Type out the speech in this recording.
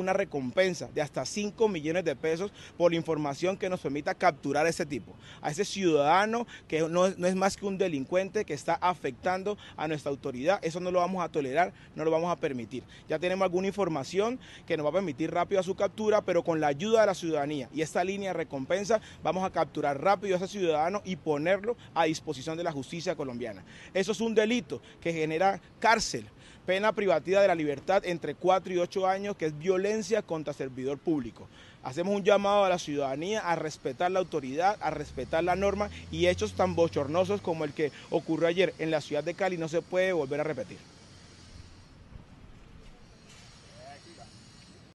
una recompensa de hasta 5 millones de pesos por la información que nos permita capturar a ese tipo, a ese ciudadano que no, no, es más que un delincuente que está afectando a nuestra autoridad. Eso no lo vamos a tolerar, no lo vamos a permitir. Ya tenemos alguna información que nos va a permitir rápido a su captura, pero con la ayuda de la ciudadanía y esta línea de recompensa vamos a capturar rápido a ese ciudadano y ponerlo a disposición de la justicia colombiana. Eso es un delito que genera cárcel pena privativa de la libertad entre 4 y 8 años, que es violencia contra servidor público. Hacemos un llamado a la ciudadanía a respetar la autoridad, a respetar la norma y hechos tan bochornosos como el que ocurrió ayer en la ciudad de Cali no se puede volver a repetir.